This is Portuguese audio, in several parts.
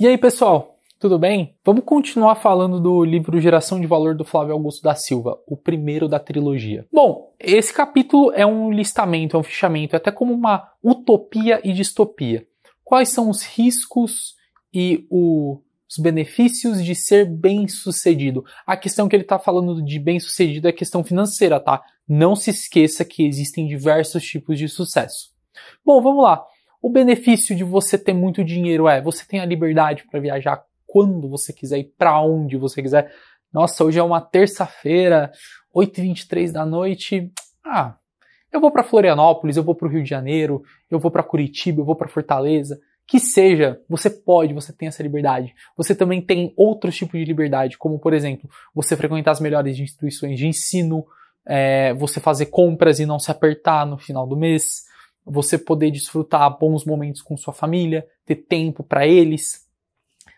E aí, pessoal? Tudo bem? Vamos continuar falando do livro Geração de Valor do Flávio Augusto da Silva, o primeiro da trilogia. Bom, esse capítulo é um listamento, é um fichamento, é até como uma utopia e distopia. Quais são os riscos e o os benefícios de ser bem-sucedido. A questão que ele está falando de bem-sucedido é a questão financeira, tá? Não se esqueça que existem diversos tipos de sucesso. Bom, vamos lá. O benefício de você ter muito dinheiro é você tem a liberdade para viajar quando você quiser e para onde você quiser. Nossa, hoje é uma terça-feira, 8h23 da noite. Ah, eu vou para Florianópolis, eu vou para o Rio de Janeiro, eu vou para Curitiba, eu vou para Fortaleza. Que seja, você pode, você tem essa liberdade. Você também tem outros tipos de liberdade, como por exemplo, você frequentar as melhores instituições de ensino, é, você fazer compras e não se apertar no final do mês, você poder desfrutar bons momentos com sua família, ter tempo para eles.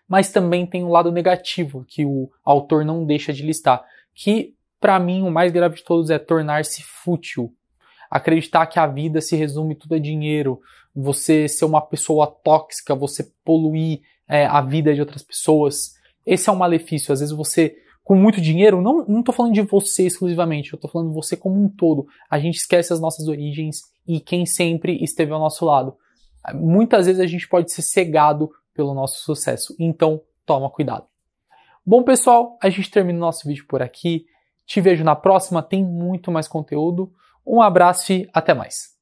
Mas também tem um lado negativo que o autor não deixa de listar, que para mim o mais grave de todos é tornar-se fútil. Acreditar que a vida se resume tudo a dinheiro, você ser uma pessoa tóxica, você poluir é, a vida de outras pessoas. Esse é um malefício. Às vezes você com muito dinheiro, não, não falando de você exclusivamente, eu estou falando de você como um todo. A gente esquece as nossas origens e quem sempre esteve ao nosso lado. Muitas vezes a gente pode ser cegado pelo nosso sucesso, então toma cuidado. Bom, pessoal, a gente termina o nosso vídeo por aqui. Te vejo na próxima, tem muito mais conteúdo. Um abraço e até mais.